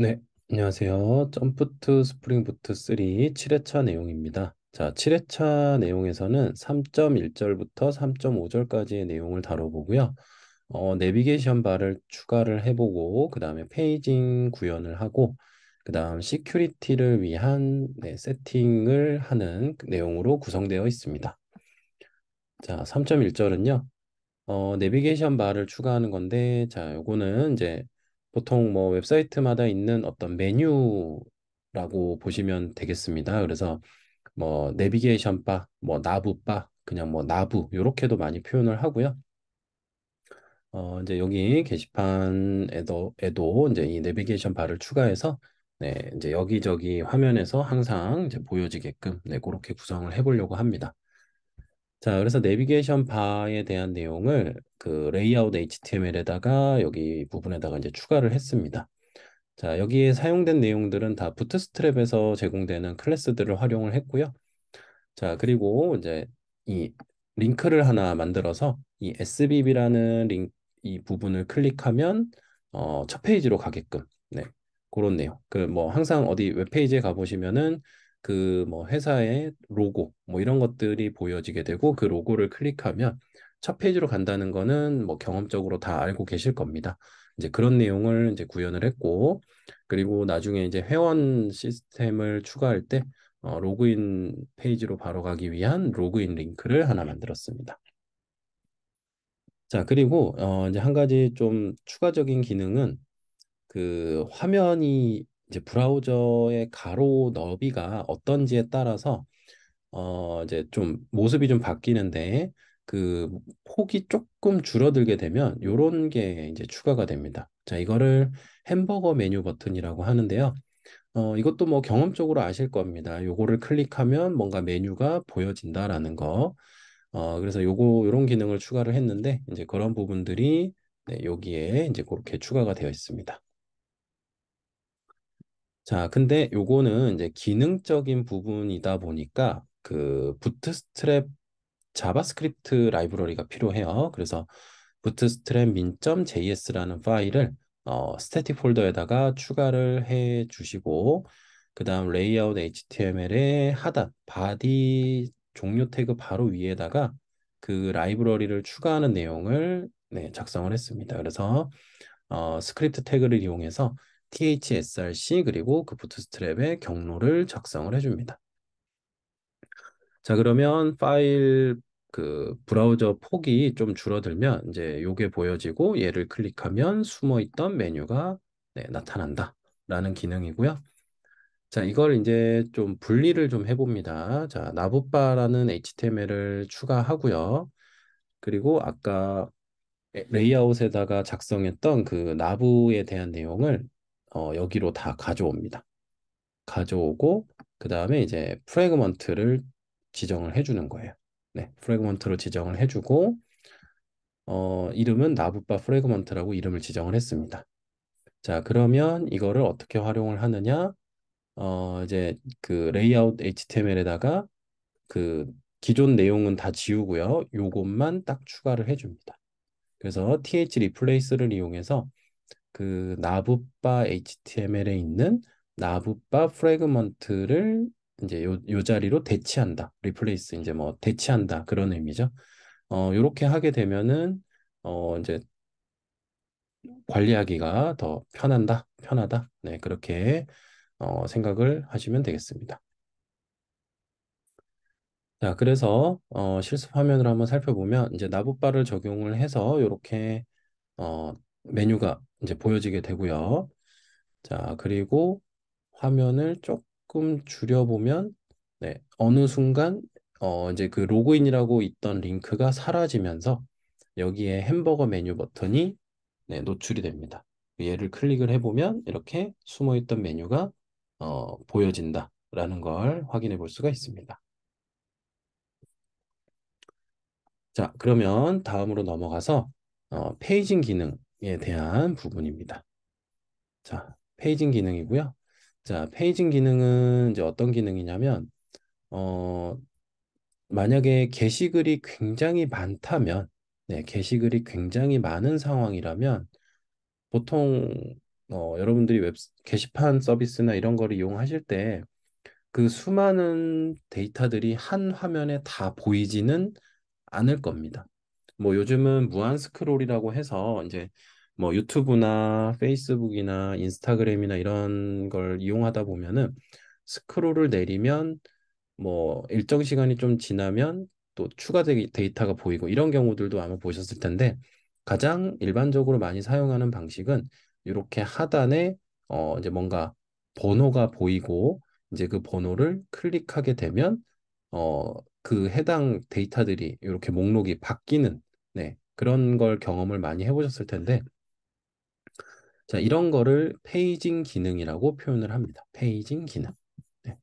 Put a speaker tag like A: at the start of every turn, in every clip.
A: 네, 안녕하세요. 점프트 스프링부트 3 7회차 내용입니다. 자, 7회차 내용에서는 3.1절부터 3.5절까지의 내용을 다뤄보고요. 어, 내비게이션 바를 추가를 해보고 그 다음에 페이징 구현을 하고 그 다음 시큐리티를 위한 네, 세팅을 하는 내용으로 구성되어 있습니다. 자, 3.1절은요. 어, 내비게이션 바를 추가하는 건데 자, 요거는 이제 보통 뭐 웹사이트마다 있는 어떤 메뉴라고 보시면 되겠습니다. 그래서 뭐 내비게이션 바, 뭐 나부 바, 그냥 뭐 나부 이렇게도 많이 표현을 하고요. 어 이제 여기 게시판에도 에도 이제 이 내비게이션 바를 추가해서 네, 이제 여기저기 화면에서 항상 이제 보여지게끔 네, 그렇게 구성을 해보려고 합니다. 자, 그래서 내비게이션 바에 대한 내용을 그 레이아웃 HTML에다가 여기 부분에다가 이제 추가를 했습니다. 자, 여기에 사용된 내용들은 다 부트스트랩에서 제공되는 클래스들을 활용을 했고요. 자, 그리고 이제 이 링크를 하나 만들어서 이 SBB라는 링이 부분을 클릭하면 어, 첫 페이지로 가게끔 네, 그런 내용. 그 뭐 항상 어디 웹페이지에 가보시면은 그뭐 회사의 로고 뭐 이런 것들이 보여지게 되고 그 로고를 클릭하면 첫 페이지로 간다는 거는 뭐 경험적으로 다 알고 계실 겁니다. 이제 그런 내용을 이제 구현을 했고 그리고 나중에 이제 회원 시스템을 추가할 때 어, 로그인 페이지로 바로 가기 위한 로그인 링크를 하나 만들었습니다. 자, 그리고 어, 이제 한 가지 좀 추가적인 기능은 그 화면이 이제 브라우저의 가로 너비가 어떤지에 따라서 어 이제 좀 모습이 좀 바뀌는데 그 폭이 조금 줄어들게 되면 요런 게 이제 추가가 됩니다. 자, 이거를 햄버거 메뉴 버튼이라고 하는데요. 어, 이것도 뭐 경험적으로 아실 겁니다. 요거를 클릭하면 뭔가 메뉴가 보여진다라는 거. 어, 그래서 요거 요런 기능을 추가를 했는데 이제 그런 부분들이 네, 여기에 이제 그렇게 추가가 되어 있습니다. 자, 근데 요거는 이제 기능적인 부분이다 보니까 그 부트스트랩 자바스크립트 라이브러리가 필요해요. 그래서 부트스트랩 min.js라는 파일을 어, 스태틱 폴더에다가 추가를 해 주시고 그 다음 레이아웃 HTML의 하단 바디 종료 태그 바로 위에다가 그 라이브러리를 추가하는 내용을 네, 작성을 했습니다. 그래서 어, 스크립트 태그를 이용해서 THSRC 그리고 그 부트스트랩의 경로를 작성을 해줍니다. 자 그러면 파일 그 브라우저 폭이 좀 줄어들면 이제 요게 보여지고 얘를 클릭하면 숨어있던 메뉴가 네, 나타난다 라는 기능이고요. 자 이걸 이제 좀 분리를 좀 해봅니다. 자나부빠라는 HTML을 추가하고요. 그리고 아까 레이아웃에다가 작성했던 그 나부에 대한 내용을 어, 여기로 다 가져옵니다. 가져오고 그 다음에 이제 프레그먼트를 지정을 해주는 거예요. 네, 프레그먼트로 지정을 해주고 어, 이름은 나부바 프레그먼트라고 이름을 지정을 했습니다. 자, 그러면 이거를 어떻게 활용을 하느냐? 어, 이제 그 레이아웃 HTML에다가 그 기존 내용은 다 지우고요. 요것만 딱 추가를 해줍니다. 그래서 th replace를 이용해서 그 나부바 HTML에 있는 나부바 프래그먼트를 이제 요, 요 자리로 대체한다. 리플레이스 이제 뭐 대체한다. 그런 의미죠. 어, 요렇게 하게 되면은 어, 이제 관리하기가 더 편한다. 편하다. 네, 그렇게 어, 생각을 하시면 되겠습니다. 자, 그래서 어, 실습 화면을 한번 살펴보면 이제 나부바를 적용을 해서 이렇게 어, 메뉴가 이제 보여지게 되고요. 자, 그리고 화면을 조금 줄여보면 네, 어느 순간 어, 이제 그 로그인이라고 있던 링크가 사라지면서 여기에 햄버거 메뉴 버튼이 네, 노출이 됩니다. 얘를 클릭을 해보면 이렇게 숨어있던 메뉴가 어, 보여진다라는 걸 확인해 볼 수가 있습니다. 자, 그러면 다음으로 넘어가서 어, 페이징 기능 에 대한 부분입니다. 자, 페이징 기능이고요. 자, 페이징 기능은 이제 어떤 기능이냐면 어 만약에 게시글이 굉장히 많다면 네, 게시글이 굉장히 많은 상황이라면 보통 어, 여러분들이 웹 게시판 서비스나 이런 거를 이용하실 때 그 수많은 데이터들이 한 화면에 다 보이지는 않을 겁니다. 뭐 요즘은 무한 스크롤이라고 해서 이제 뭐 유튜브나 페이스북이나 인스타그램이나 이런 걸 이용하다 보면은 스크롤을 내리면 뭐 일정 시간이 좀 지나면 또 추가 데이터가 보이고 이런 경우들도 아마 보셨을 텐데 가장 일반적으로 많이 사용하는 방식은 이렇게 하단에 어 이제 뭔가 번호가 보이고 이제 그 번호를 클릭하게 되면 어 그 해당 데이터들이 이렇게 목록이 바뀌는 네, 그런 걸 경험을 많이 해보셨을 텐데, 자, 이런 거를 페이징 기능이라고 표현을 합니다. 페이징 기능. 네.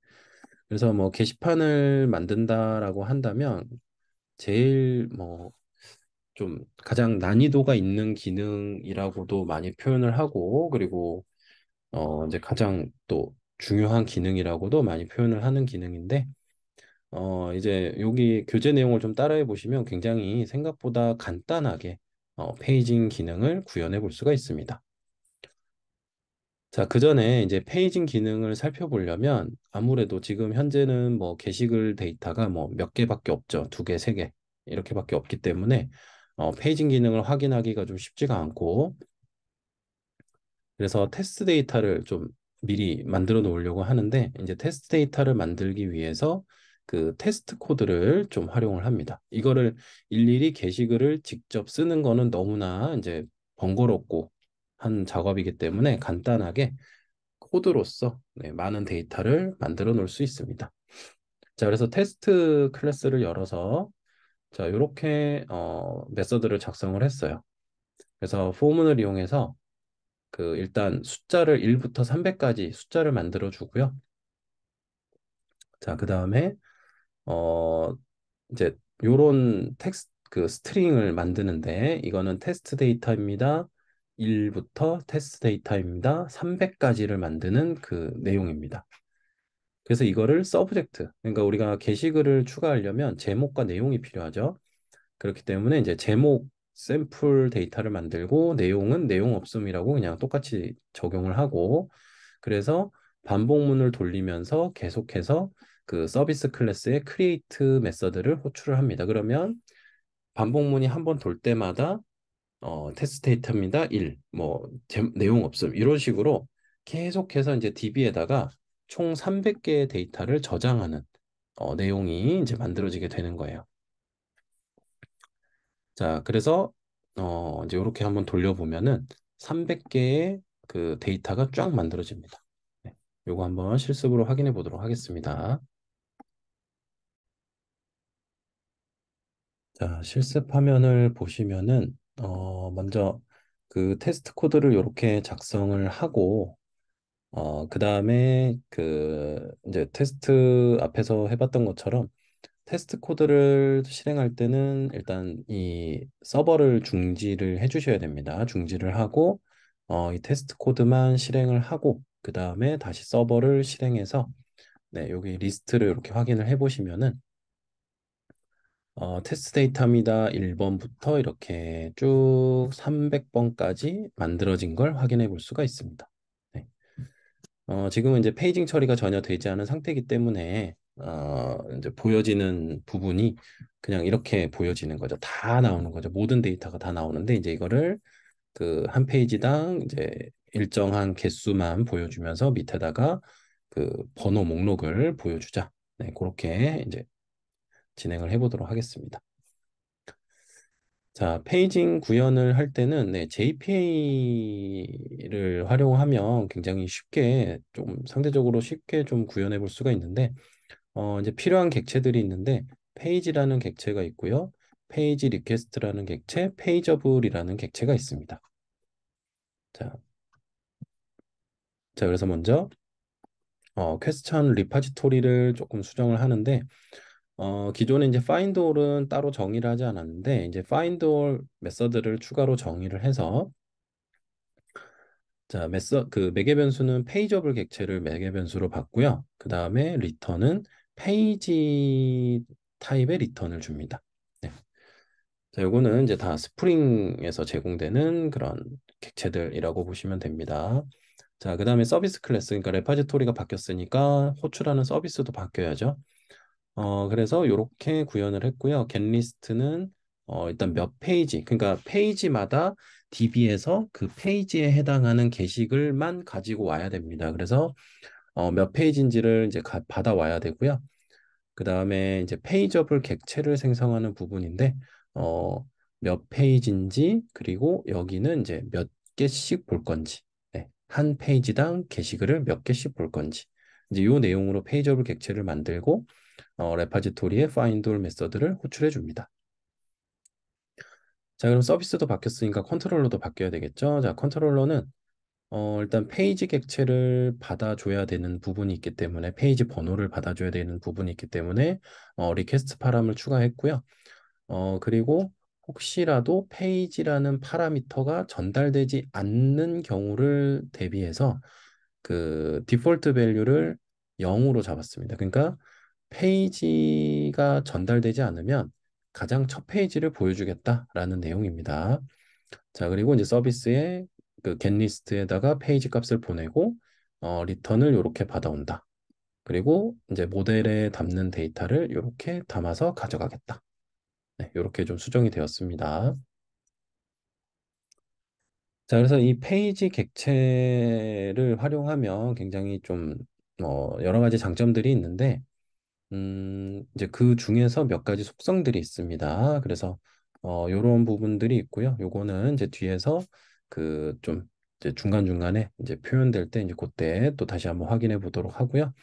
A: 그래서 뭐 게시판을 만든다라고 한다면 제일 뭐 좀 가장 난이도가 있는 기능이라고도 많이 표현을 하고 그리고 어 이제 가장 또 중요한 기능이라고도 많이 표현을 하는 기능인데 어, 이제 여기 교재 내용을 좀 따라해 보시면 굉장히 생각보다 간단하게 어, 페이징 기능을 구현해 볼 수가 있습니다. 자, 그 전에 이제 페이징 기능을 살펴보려면 아무래도 지금 현재는 뭐 게시글 데이터가 뭐 몇 개밖에 없죠. 두 개, 세 개. 이렇게밖에 없기 때문에 어, 페이징 기능을 확인하기가 좀 쉽지가 않고 그래서 테스트 데이터를 좀 미리 만들어 놓으려고 하는데 이제 테스트 데이터를 만들기 위해서 그 테스트 코드를 좀 활용을 합니다. 이거를 일일이 게시글을 직접 쓰는 거는 너무나 이제 번거롭고 한 작업이기 때문에 간단하게 코드로서 네, 많은 데이터를 만들어 놓을 수 있습니다. 자, 그래서 테스트 클래스를 열어서 자, 이렇게 어, 메서드를 작성을 했어요. 그래서 포문을 이용해서 그 일단 숫자를 1부터 300까지 숫자를 만들어 주고요. 자, 그 다음에 어 이제 요런 텍스트 그 스트링을 만드는데 이거는 테스트 데이터입니다. 1부터 테스트 데이터입니다. 300까지를 만드는 그 내용입니다. 그래서 이거를 서브젝트 그러니까 우리가 게시글을 추가하려면 제목과 내용이 필요하죠. 그렇기 때문에 이제 제목 샘플 데이터를 만들고 내용은 내용 없음이라고 그냥 똑같이 적용을 하고 그래서 반복문을 돌리면서 계속해서 그 서비스 클래스의 크리에이트 메서드를 호출을 합니다. 그러면 반복문이 한 번 돌 때마다 어, 테스트 데이터입니다. 1, 뭐 제, 내용 없음 이런 식으로 계속해서 이제 DB에다가 총 300개의 데이터를 저장하는 어, 내용이 이제 만들어지게 되는 거예요. 자, 그래서 어, 이제 이렇게 한번 돌려보면은 300개의 그 데이터가 쫙 만들어집니다. 네. 요거 한번 실습으로 확인해 보도록 하겠습니다. 자, 실습 화면을 보시면은 어, 먼저 그 테스트 코드를 이렇게 작성을 하고 어, 그다음에 그 이제 테스트 앞에서 해봤던 것처럼 테스트 코드를 실행할 때는 일단 이 서버를 중지를 해주셔야 됩니다. 중지를 하고 어, 이 테스트 코드만 실행을 하고 그 다음에 다시 서버를 실행해서 네, 여기 리스트를 이렇게 확인을 해보시면은 어, 테스트 데이터입니다. 1번부터 이렇게 쭉 300번까지 만들어진 걸 확인해 볼 수가 있습니다. 네. 어, 지금은 이제 페이징 처리가 전혀 되지 않은 상태이기 때문에 어, 이제 보여지는 부분이 그냥 이렇게 보여지는 거죠. 다 나오는 거죠. 모든 데이터가 다 나오는데 이제 이거를 그 한 페이지당 이제 일정한 개수만 보여주면서 밑에다가 그 번호 목록을 보여주자. 네, 그렇게 이제 진행을 해보도록 하겠습니다. 자, 페이징 구현을 할 때는 네, JPA를 활용하면 굉장히 쉽게 좀 상대적으로 쉽게 좀 구현해 볼 수가 있는데 어, 이제 필요한 객체들이 있는데 페이지라는 객체가 있고요. 페이지 리퀘스트라는 객체, 페이저블이라는 객체가 있습니다. 자, 자 그래서 먼저 어, 퀘스천 리파지토리를 조금 수정을 하는데 어, 기존에 이제 find all은 따로 정의를 하지 않았는데 이제 find all 메서드를 추가로 정의를 해서 자, 메서 그 매개 변수는 페이저블 객체를 매개 변수로 봤고요 그다음에 리턴은 페이지 타입의 리턴을 줍니다. 네. 자, 요거는 이제 다 스프링에서 제공되는 그런 객체들이라고 보시면 됩니다. 자, 그다음에 서비스 클래스 그러니까 레파지토리가 바뀌었으니까 호출하는 서비스도 바뀌어야죠. 어, 그래서 이렇게 구현을 했고요. 겟리스트는 어, 일단 몇 페이지, 그러니까 페이지마다 DB에서 그 페이지에 해당하는 게시글만 가지고 와야 됩니다. 그래서 어, 몇 페이지인지를 이제 가, 받아와야 되고요. 그 다음에 이제 페이저블 객체를 생성하는 부분인데 어, 몇 페이지인지 그리고 여기는 이제 몇 개씩 볼 건지 네. 한 페이지당 게시글을 몇 개씩 볼 건지 이제 요 내용으로 페이저블 객체를 만들고 어, 레파지토리의 findAll 메서드를 호출해 줍니다. 자 그럼 서비스도 바뀌었으니까 컨트롤러도 바뀌어야 되겠죠. 자 컨트롤러는 어, 일단 페이지 객체를 받아줘야 되는 부분이 있기 때문에 페이지 번호를 받아줘야 되는 부분이 있기 때문에 어, 리퀘스트 파람을 추가했고요. 어, 그리고 혹시라도 페이지라는 파라미터가 전달되지 않는 경우를 대비해서 그 디폴트 밸류를 0으로 잡았습니다. 그러니까 페이지가 전달되지 않으면 가장 첫 페이지를 보여주겠다라는 내용입니다. 자, 그리고 이제 서비스의그 겟리스트에다가 페이지 값을 보내고 어, 리턴을 이렇게 받아온다. 그리고 이제 모델에 담는 데이터를 이렇게 담아서 가져가겠다. 네, 이렇게 좀 수정이 되었습니다. 자, 그래서 이 페이지 객체를 활용하면 굉장히 좀 어, 여러 가지 장점들이 있는데 음, 이제 그 중에서 몇 가지 속성들이 있습니다. 그래서 어, 요런 부분들이 있고요. 요거는 이제 뒤에서 그좀 이제 중간중간에 이제 표현될 때 이제 그때 또 다시 한번 확인해 보도록 하고요.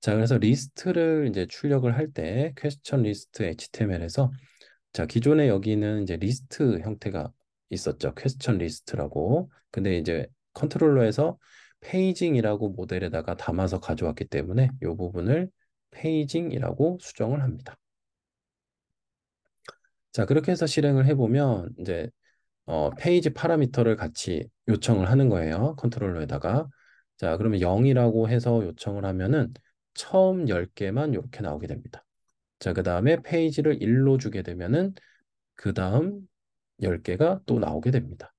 A: 자, 그래서 리스트를 이제 출력을 할 때 퀘스천 리스트 HTML에서 자, 기존에 여기는 이제 리스트 형태가 있었죠. 퀘스천 리스트라고. 근데 이제 컨트롤러에서 페이징이라고 모델에다가 담아서 가져왔기 때문에 이 부분을 페이징이라고 수정을 합니다. 자, 그렇게 해서 실행을 해보면 이제 어, 페이지 파라미터를 같이 요청을 하는 거예요. 컨트롤러에다가. 자, 그러면 0이라고 해서 요청을 하면은 처음 10개만 이렇게 나오게 됩니다. 자, 그 다음에 페이지를 1로 주게 되면은 그 다음 10개가 또 나오게 됩니다.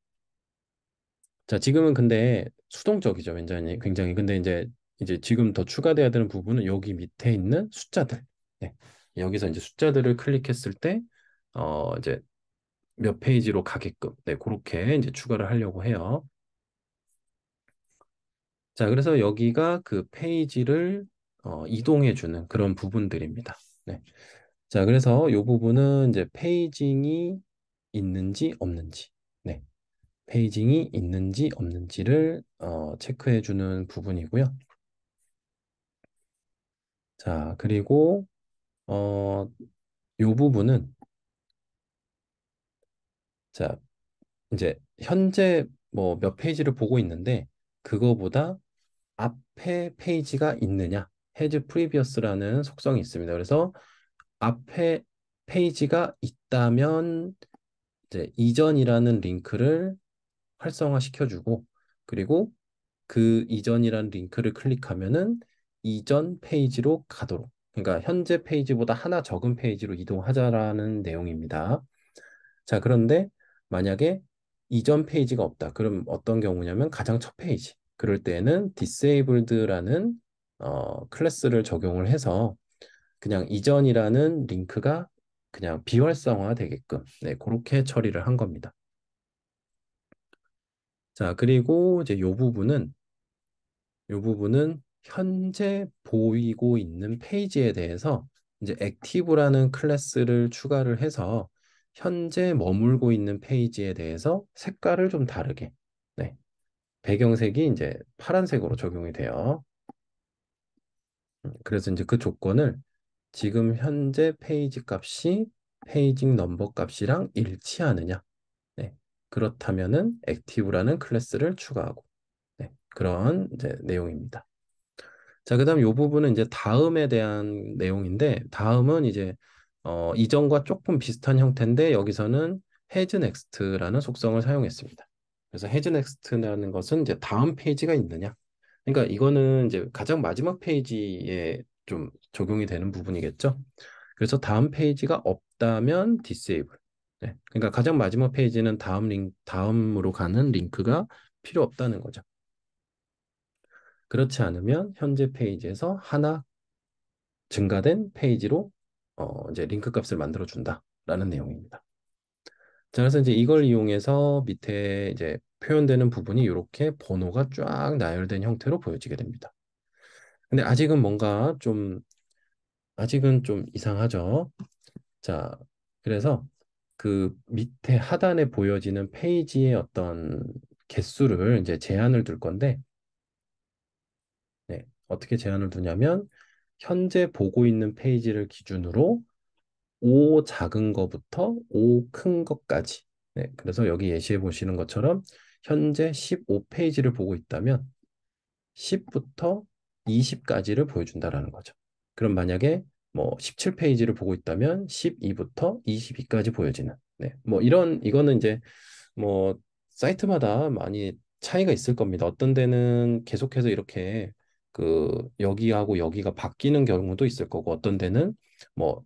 A: 자, 지금은 근데 수동적이죠. 굉장히, 굉장히. 근데 이제 이제 지금 더 추가돼야 되는 부분은 여기 밑에 있는 숫자들. 네. 여기서 이제 숫자들을 클릭했을 때, 어, 이제 몇 페이지로 가게끔, 네, 그렇게 이제 추가를 하려고 해요. 자, 그래서 여기가 그 페이지를 어, 이동해 주는 그런 부분들입니다. 네. 자, 그래서 이 부분은 이제 페이징이 있는지 없는지, 네. 페이징이 있는지 없는지를 어, 체크해 주는 부분이고요. 자, 그리고 어, 요 부분은 자, 이제 현재 뭐 몇 페이지를 보고 있는데 그거보다 앞에 페이지가 있느냐 has previous라는 속성이 있습니다. 그래서 앞에 페이지가 있다면 이제 이전이라는 링크를 활성화시켜주고 그리고 그 이전이라는 링크를 클릭하면은 이전 페이지로 가도록 그러니까 현재 페이지보다 하나 적은 페이지로 이동하자라는 내용입니다. 자, 그런데 만약에 이전 페이지가 없다. 그럼 어떤 경우냐면 가장 첫 페이지. 그럴 때는 disabled라는 어, 클래스를 적용을 해서 그냥 이전이라는 링크가 그냥 비활성화 되게끔 네, 그렇게 처리를 한 겁니다. 자, 그리고 이제 요 부분은 요 부분은 현재 보이고 있는 페이지에 대해서 이제 액티브라는 클래스를 추가를 해서 현재 머물고 있는 페이지에 대해서 색깔을 좀 다르게 네. 배경색이 이제 파란색으로 적용이 돼요. 음, 그래서 이제 그 조건을 지금 현재 페이지 값이 페이징 넘버 값이랑 일치하느냐. 네. 그렇다면 액티브라는 클래스를 추가하고 네. 그런 이제 내용입니다. 자, 그다음 요 부분은 이제 다음에 대한 내용인데 다음은 이제 어, 이전과 조금 비슷한 형태인데 여기서는 헤즈 넥스트라는 속성을 사용했습니다. 그래서 헤즈 넥스트라는 것은 이제 다음 페이지가 있느냐? 그러니까 이거는 이제 가장 마지막 페이지에 좀 적용이 되는 부분이겠죠. 그래서 다음 페이지가 없다면 disable. 네. 그러니까 가장 마지막 페이지는 다음 링 다음으로 가는 링크가 필요 없다는 거죠. 그렇지 않으면 현재 페이지에서 하나 증가된 페이지로 어, 이제 링크 값을 만들어 준다라는 내용입니다. 자, 그래서 이제 이걸 이용해서 밑에 이제 표현되는 부분이 이렇게 번호가 쫙 나열된 형태로 보여지게 됩니다. 근데 아직은 뭔가 좀 아직은 좀 이상하죠. 자, 그래서 그 밑에 하단에 보여지는 페이지의 어떤 개수를 이제 제한을 둘 건데 어떻게 제한을 두냐면 현재 보고 있는 페이지를 기준으로 5 작은 거부터 5 큰 것까지. 네, 그래서 여기 예시해 보시는 것처럼 현재 15페이지를 보고 있다면 10부터 20까지를 보여준다라는 거죠. 그럼 만약에 뭐 17페이지를 보고 있다면 12부터 22까지 보여지는. 네, 뭐 이런 이거는 이제 뭐 사이트마다 많이 차이가 있을 겁니다. 어떤 데는 계속해서 이렇게 그 여기하고 여기가 바뀌는 경우도 있을 거고 어떤 데는 뭐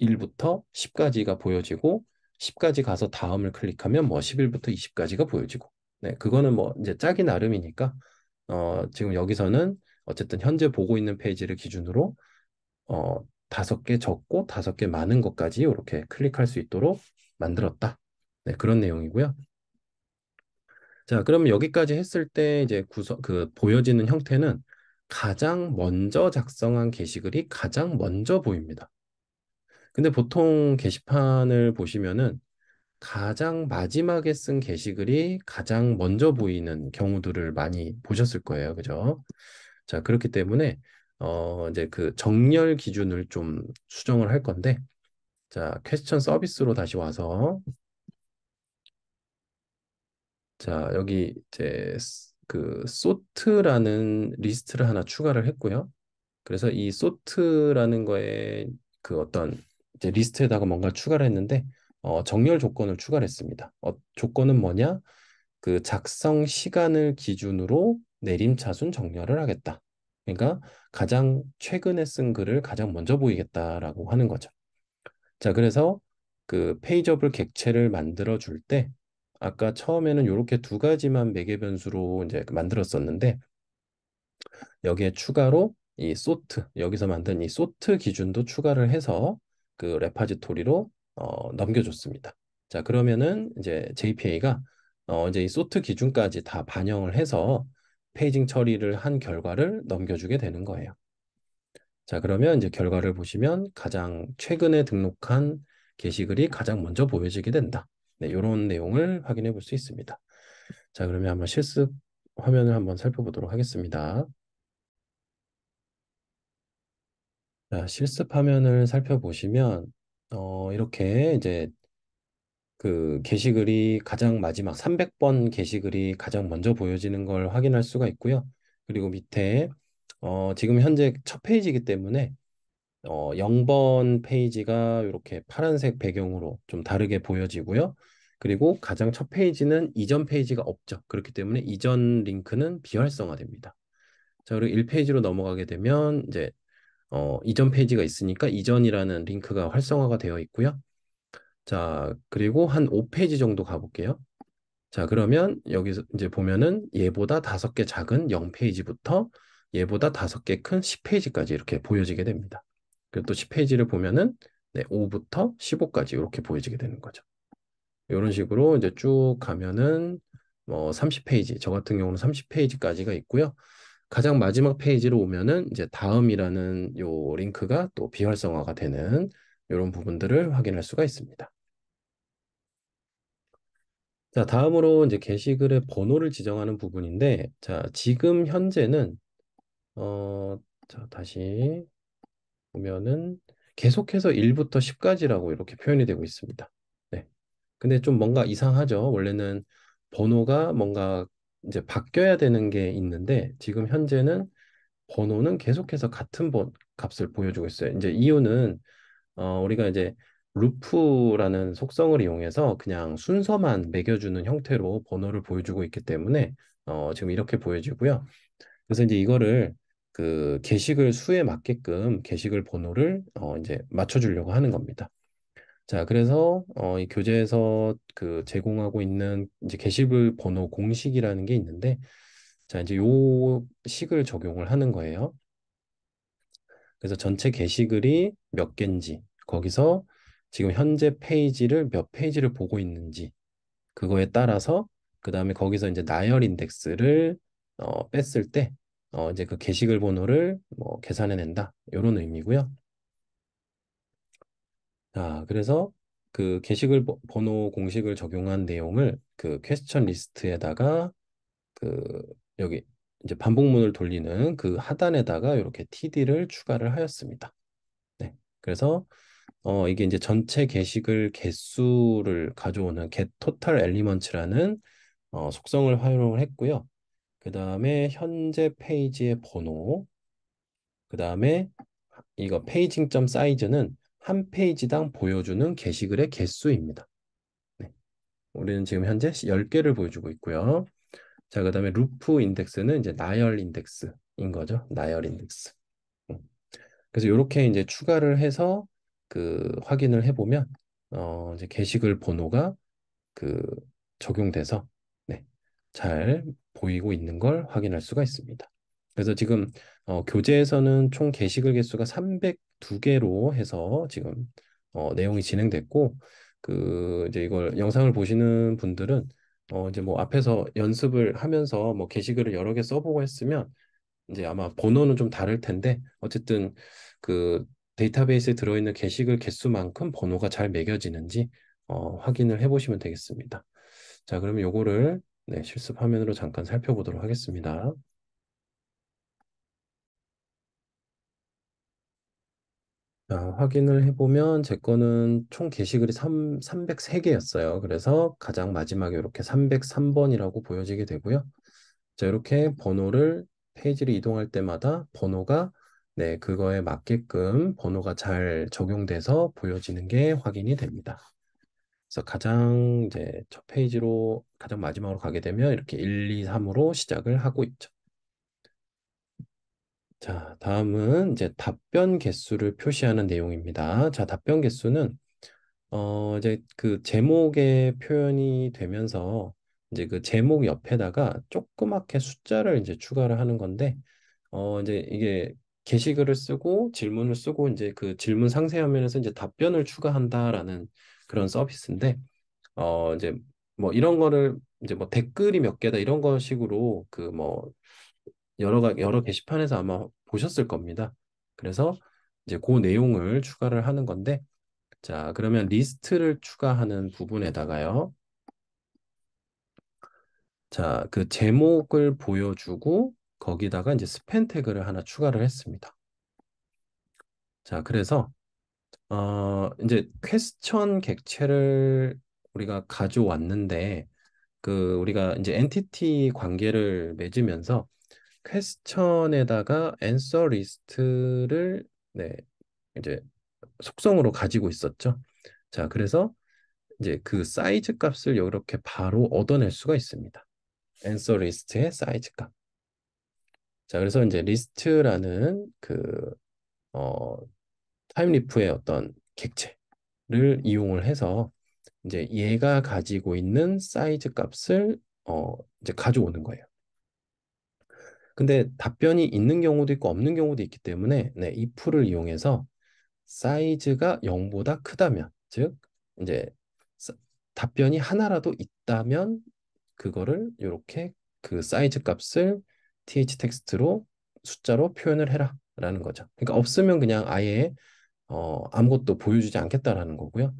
A: 1부터 10까지가 보여지고 10까지 가서 다음을 클릭하면 뭐 11부터 20까지가 보여지고 네 그거는 뭐 이제 짝이 나름이니까 어 지금 여기서는 어쨌든 현재 보고 있는 페이지를 기준으로 어 다섯 개 적고 다섯 개 많은 것까지 이렇게 클릭할 수 있도록 만들었다 네 그런 내용이고요 자 그러면 여기까지 했을 때 이제 구성 그 보여지는 형태는 가장 먼저 작성한 게시글이 가장 먼저 보입니다. 근데 보통 게시판을 보시면은 가장 마지막에 쓴 게시글이 가장 먼저 보이는 경우들을 많이 보셨을 거예요. 그죠? 자, 그렇기 때문에 어 이제 그 정렬 기준을 좀 수정을 할 건데 자, 퀘스천 서비스로 다시 와서 자, 여기 이제 그 sort라는 리스트를 하나 추가를 했고요. 그래서 이 sort라는 거에 그 어떤 이제 리스트에다가 뭔가 추가를 했는데 어, 정렬 조건을 추가를 했습니다. 어, 조건은 뭐냐? 그 작성 시간을 기준으로 내림차순 정렬을 하겠다. 그러니까 가장 최근에 쓴 글을 가장 먼저 보이겠다라고 하는 거죠. 자, 그래서 그 페이저블 객체를 만들어 줄때 아까 처음에는 이렇게 두 가지만 매개 변수로 이제 그 만들었었는데 여기에 추가로 이 소트 여기서 만든 이 소트 기준도 추가를 해서 그 레파지토리로 어, 넘겨줬습니다. 자 그러면은 이제 JPA가 어, 이제 이 소트 기준까지 다 반영을 해서 페이징 처리를 한 결과를 넘겨주게 되는 거예요. 자 그러면 이제 결과를 보시면 가장 최근에 등록한 게시글이 가장 먼저 보여지게 된다. 네, 이런 내용을 확인해 볼 수 있습니다. 자, 그러면 한번 실습 화면을 한번 살펴보도록 하겠습니다. 자, 실습 화면을 살펴보시면 어, 이렇게 이제 그 게시글이 가장 마지막 300번 게시글이 가장 먼저 보여지는 걸 확인할 수가 있고요. 그리고 밑에 어, 지금 현재 첫 페이지이기 때문에 어, 0번 페이지가 이렇게 파란색 배경으로 좀 다르게 보여지고요. 그리고 가장 첫 페이지는 이전 페이지가 없죠. 그렇기 때문에 이전 링크는 비활성화됩니다. 자, 그리고 1페이지로 넘어가게 되면 이제 어, 이전 페이지가 있으니까 이전이라는 링크가 활성화가 되어 있고요. 자, 그리고 한 5페이지 정도 가볼게요. 자, 그러면 여기서 이제 보면은 얘보다 5개 작은 0페이지부터 얘보다 5개큰 10페이지까지 이렇게 보여지게 됩니다. 그리고 또 10페이지를 보면은 네, 5부터 15까지 이렇게 보여지게 되는 거죠. 이런 식으로 이제 쭉 가면은 뭐 30페이지, 저 같은 경우는 30페이지까지가 있고요. 가장 마지막 페이지로 오면은 이제 다음이라는 요 링크가 또 비활성화가 되는 이런 부분들을 확인할 수가 있습니다. 자, 다음으로 이제 게시글의 번호를 지정하는 부분인데, 자, 지금 현재는, 어, 자, 다시 보면은 계속해서 1부터 10까지라고 이렇게 표현이 되고 있습니다. 네. 근데 좀 뭔가 이상하죠. 원래는 번호가 뭔가 이제 바뀌어야 되는 게 있는데 지금 현재는 번호는 계속해서 같은 번, 값을 보여주고 있어요. 이제 이유는 어, 우리가 이제 루프라는 속성을 이용해서 그냥 순서만 매겨주는 형태로 번호를 보여주고 있기 때문에 어, 지금 이렇게 보여지고요. 그래서 이제 이거를 그 게시글 수에 맞게끔 게시글 번호를 어 이제 맞춰주려고 하는 겁니다. 자, 그래서 어, 이 교재에서 그 제공하고 있는 이제 게시글 번호 공식이라는 게 있는데, 자, 이제 요 식을 적용을 하는 거예요. 그래서 전체 게시글이 몇 개인지, 거기서 지금 현재 페이지를 몇 페이지를 보고 있는지, 그거에 따라서, 그 다음에 거기서 이제 나열 인덱스를 어, 뺐을 때, 어, 이제 그 게시글 번호를 뭐 계산해낸다 이런 의미고요. 자, 그래서 그 게시글 번호 공식을 적용한 내용을 그 퀘스천 리스트에다가 그 여기 이제 반복문을 돌리는 그 하단에다가 이렇게 td를 추가를 하였습니다. 네, 그래서 어 이게 이제 전체 게시글 개수를 가져오는 get total e l e m e n t 라는 어, 속성을 활용을 했고요. 그 다음에 현재 페이지의 번호, 그 다음에 이거 페이징점 사이즈는 한 페이지당 보여주는 게시글의 개수입니다. 네, 우리는 지금 현재 10개를 보여주고 있고요. 자, 그 다음에 루프 인덱스는 이제 나열 인덱스인 거죠. 나열 인덱스. 음, 그래서 이렇게 이제 추가를 해서 그 확인을 해보면 어, 이제 게시글 번호가 그 적용돼서 잘 보이고 있는 걸 확인할 수가 있습니다. 그래서 지금 어, 교재에서는 총 게시글 개수가 302개로 해서 지금 어, 내용이 진행됐고 그 이제 이걸 영상을 보시는 분들은 어, 이제 뭐 앞에서 연습을 하면서 뭐 게시글을 여러 개 써보고 했으면 이제 아마 번호는 좀 다를 텐데 어쨌든 그 데이터베이스에 들어있는 게시글 개수만큼 번호가 잘 매겨지는지 어, 확인을 해보시면 되겠습니다. 자, 그러면 요거를 네, 실습 화면으로 잠깐 살펴보도록 하겠습니다. 자, 확인을 해보면 제 거는 총 게시글이 3, 303개였어요. 그래서 가장 마지막에 이렇게 303번이라고 보여지게 되고요. 자, 이렇게 번호를 페이지를 이동할 때마다 번호가 네, 그거에 맞게끔 번호가 잘 적용돼서 보여지는 게 확인이 됩니다. 그래서 가장 이제 첫 페이지로 가장 마지막으로 가게 되면 이렇게 1, 2, 3으로 시작을 하고 있죠. 자, 다음은 이제 답변 개수를 표시하는 내용입니다. 자, 답변 개수는 어 이제 그 제목의 표현이 되면서 이제 그 제목 옆에다가 조그맣게 숫자를 이제 추가를 하는 건데 어 이제 이게 게시글을 쓰고 질문을 쓰고 이제 그 질문 상세 화면에서 이제 답변을 추가한다라는 그런 서비스인데 어 이제 뭐 이런 거를 이제 뭐 댓글이 몇 개다 이런 거 식으로 그 뭐 여러 여러 게시판에서 아마 보셨을 겁니다. 그래서 이제 그 내용을 추가를 하는 건데 자 그러면 리스트를 추가하는 부분에다가요. 자그 제목을 보여주고 거기다가 이제 스팬 태그를 하나 추가를 했습니다. 자 그래서 어, 이제 퀘스천 객체를 우리가 가져왔는데 그 우리가 이제 엔티티 관계를 맺으면서 퀘스천에다가 앤서 리스트를 네, 이제 속성으로 가지고 있었죠. 자, 그래서 이제 그 사이즈 값을 이렇게 바로 얻어낼 수가 있습니다. 앤서 리스트의 사이즈 값. 자, 그래서 이제 리스트라는 그 어, 타임리프의 어떤 객체를 이용을 해서 이제 얘가 가지고 있는 사이즈 값을 어 이제 가져오는 거예요. 근데 답변이 있는 경우도 있고 없는 경우도 있기 때문에 네, 이 풀을 이용해서 사이즈가 0보다 크다면 즉 이제 답변이 하나라도 있다면 그거를 이렇게 그 사이즈 값을 th 텍스트로 숫자로 표현을 해라 라는 거죠. 그러니까 없으면 그냥 아예 어, 아무것도 보여주지 않겠다라는 거고요.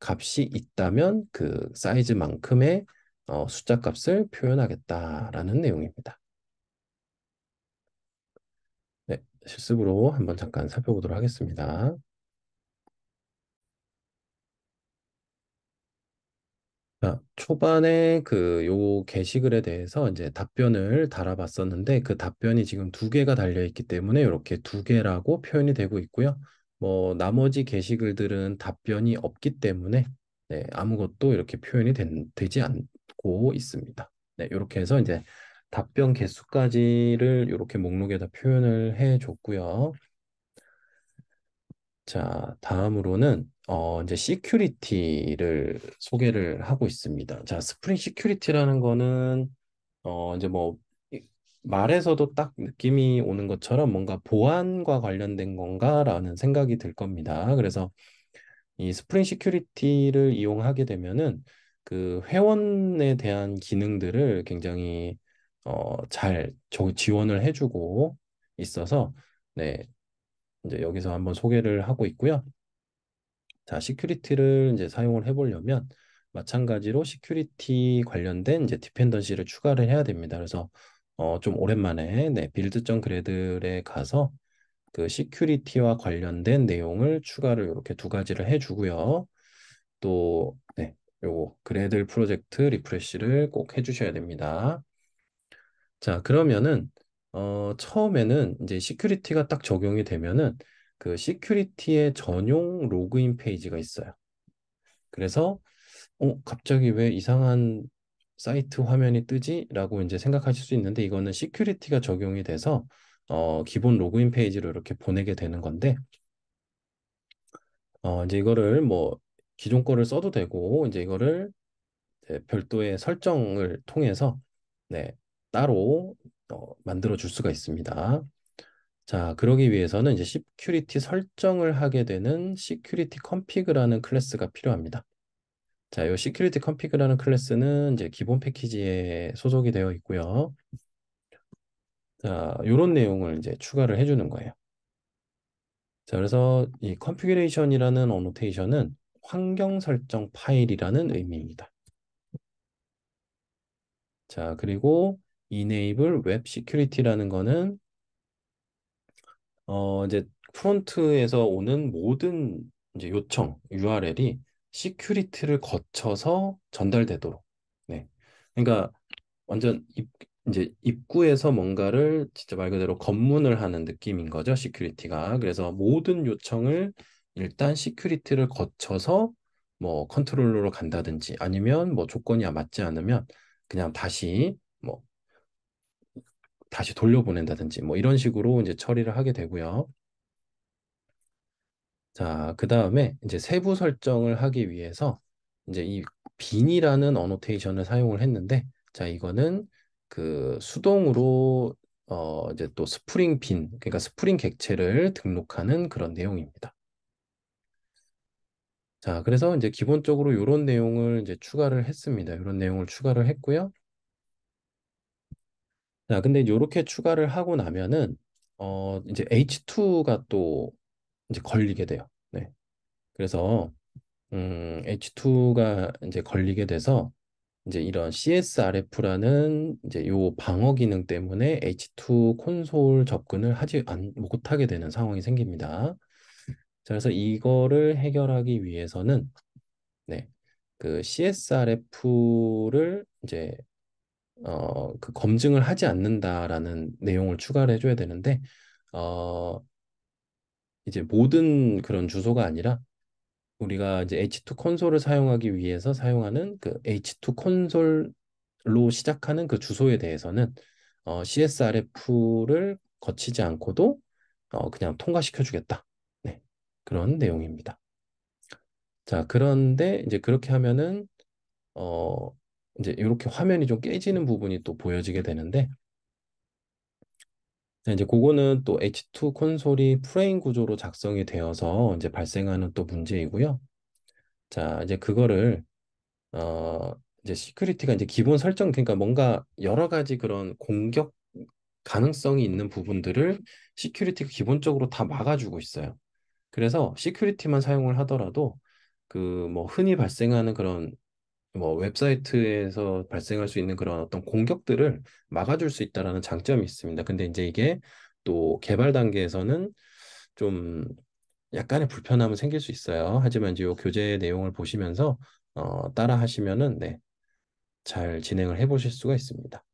A: 값이 있다면 그 사이즈만큼의 어, 숫자 값을 표현하겠다라는 내용입니다. 네, 실습으로 한번 잠깐 살펴보도록 하겠습니다. 자, 초반에 그 요 게시글에 대해서 이제 답변을 달아봤었는데 그 답변이 지금 두 개가 달려 있기 때문에 이렇게 두 개라고 표현이 되고 있고요. 뭐 나머지 게시글들은 답변이 없기 때문에 네, 아무것도 이렇게 표현이 된, 되지 않고 있습니다. 네, 이렇게 해서 이제 답변 개수까지를 이렇게 목록에다 표현을 해 줬고요. 자, 다음으로는 어 이제 시큐리티를 소개를 하고 있습니다. 자, 스프링 시큐리티라는 거는 어 이제 뭐 말에서도 딱 느낌이 오는 것처럼 뭔가 보안과 관련된 건가라는 생각이 들 겁니다. 그래서 이 스프링 시큐리티를 이용하게 되면은 그 회원에 대한 기능들을 굉장히 어, 잘 지원을 해주고 있어서 네 이제 여기서 한번 소개를 하고 있고요. 자 시큐리티를 이제 사용을 해보려면 마찬가지로 시큐리티 관련된 이제 디펜던시를 추가를 해야 됩니다. 그래서 어, 좀 오랜만에 네, 빌드그레드에 가서 그 시큐리티와 관련된 내용을 추가를 이렇게 두 가지를 해주고요. 또 네, 요거 그레들 프로젝트 리프레시를 꼭 해주셔야 됩니다. 자, 그러면은 어, 처음에는 이제 시큐리티가 딱 적용이 되면은 그 시큐리티의 전용 로그인 페이지가 있어요. 그래서 어, 갑자기 왜 이상한 사이트 화면이 뜨지라고 이제 생각하실 수 있는데 이거는 시큐리티가 적용이 돼서 어, 기본 로그인 페이지로 이렇게 보내게 되는 건데 어, 이제 이거를 뭐 기존 거를 써도 되고 이제 이거를 이제 별도의 설정을 통해서 네, 따로 어, 만들어 줄 수가 있습니다. 자, 그러기 위해서는 이제 시큐리티 설정을 하게 되는 시큐리티 컨피그라는 클래스가 필요합니다. 자, 이 시큐리티 컨피그라는 클래스는 이제 기본 패키지에 소속이 되어 있고요. 자, 요런 내용을 이제 추가를 해주는 거예요. 자, 그래서 이 컨피그레이션이라는 어노테이션은 환경 설정 파일이라는 의미입니다. 자, 그리고 enable web security라는 거는 어 이제 프론트에서 오는 모든 이제 요청 URL이 시큐리티를 거쳐서 전달되도록. 네. 그러니까 완전 입, 이제 입구에서 뭔가를 진짜 말 그대로 검문을 하는 느낌인 거죠. 시큐리티가. 그래서 모든 요청을 일단 시큐리티를 거쳐서 뭐 컨트롤러로 간다든지 아니면 뭐 조건이 아 맞지 않으면 그냥 다시 뭐 다시 돌려보낸다든지 뭐 이런 식으로 이제 처리를 하게 되고요. 자, 그 다음에 이제 세부 설정을 하기 위해서 이제 이 빈이라는 어노테이션을 사용을 했는데 자, 이거는 그 수동으로 어 이제 또 스프링 빈, 그러니까 스프링 객체를 등록하는 그런 내용입니다. 자, 그래서 이제 기본적으로 이런 내용을 이제 추가를 했습니다. 이런 내용을 추가를 했고요. 자, 근데 이렇게 추가를 하고 나면은 어 이제 H2가 또 이제 걸리게 돼요. 네. 그래서 음, H2가 이제 걸리게 돼서 이제 이런 CSRF라는 이제 요 방어 기능 때문에 H2 콘솔 접근을 하지 안, 못하게 되는 상황이 생깁니다. 자, 그래서 이거를 해결하기 위해서는 네, 그 CSRF를 이제 어, 그 검증을 하지 않는다라는 내용을 추가를 해줘야 되는데 어, 이제 모든 그런 주소가 아니라 우리가 이제 H2 콘솔을 사용하기 위해서 사용하는 그 H2 콘솔로 시작하는 그 주소에 대해서는 어, CSRF를 거치지 않고도 어, 그냥 통과시켜 주겠다. 네, 그런 내용입니다. 자, 그런데 이제 그렇게 하면은 어, 이제 이렇게 화면이 좀 깨지는 부분이 또 보여지게 되는데 이제 그거는 또 H2 콘솔이 프레임 구조로 작성이 되어서 이제 발생하는 또 문제이고요. 자, 이제 그거를 어 이제 시큐리티가 이제 기본 설정 그러니까 뭔가 여러 가지 그런 공격 가능성이 있는 부분들을 시큐리티가 기본적으로 다 막아주고 있어요. 그래서 시큐리티만 사용을 하더라도 그 뭐 흔히 발생하는 그런 뭐 웹사이트에서 발생할 수 있는 그런 어떤 공격들을 막아줄 수 있다라는 장점이 있습니다. 근데 이제 이게 또 개발 단계에서는 좀 약간의 불편함은 생길 수 있어요. 하지만 이제 요 교재 내용을 보시면서 어, 따라 하시면은 네, 잘 진행을 해보실 수가 있습니다.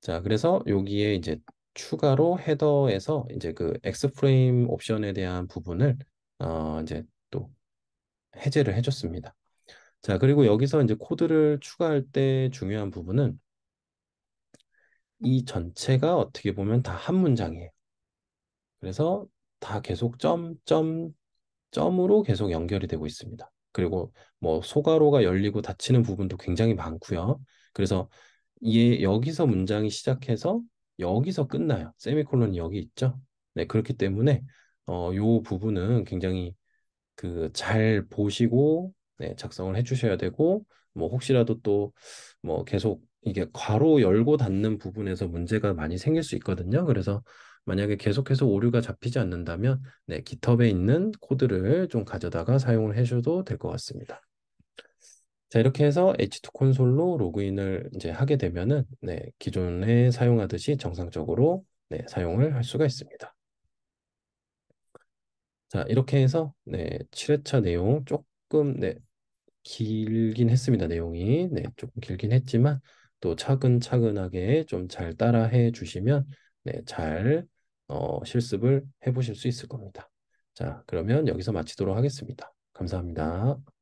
A: 자, 그래서 여기에 이제 추가로 헤더에서 이제 그 엑스프레임 옵션에 대한 부분을 어, 이제 또 해제를 해줬습니다. 자, 그리고 여기서 이제 코드를 추가할 때 중요한 부분은 이 전체가 어떻게 보면 다 한 문장이에요. 그래서 다 계속 점, 점, 점으로 계속 연결이 되고 있습니다. 그리고 뭐 소가로가 열리고 닫히는 부분도 굉장히 많고요. 그래서 예, 여기서 문장이 시작해서 여기서 끝나요. 세미콜론이 여기 있죠. 네, 그렇기 때문에 어, 요 부분은 굉장히 그 잘 보시고 네, 작성을 해주셔야 되고 뭐 혹시라도 또 뭐 계속 이게 괄호 열고 닫는 부분에서 문제가 많이 생길 수 있거든요. 그래서 만약에 계속해서 오류가 잡히지 않는다면 네, GitHub에 있는 코드를 좀 가져다가 사용을 해줘도 될 것 같습니다. 자 이렇게 해서 H2 콘솔로 로그인을 이제 하게 되면은 네, 기존에 사용하듯이 정상적으로 네, 사용을 할 수가 있습니다. 자 이렇게 해서 네, 7회차 내용 조금 네, 길긴 했습니다. 내용이. 네, 조금 길긴 했지만 또 차근차근하게 좀 잘 따라해 주시면 네, 잘 어, 실습을 해 보실 수 있을 겁니다. 자, 그러면 여기서 마치도록 하겠습니다. 감사합니다.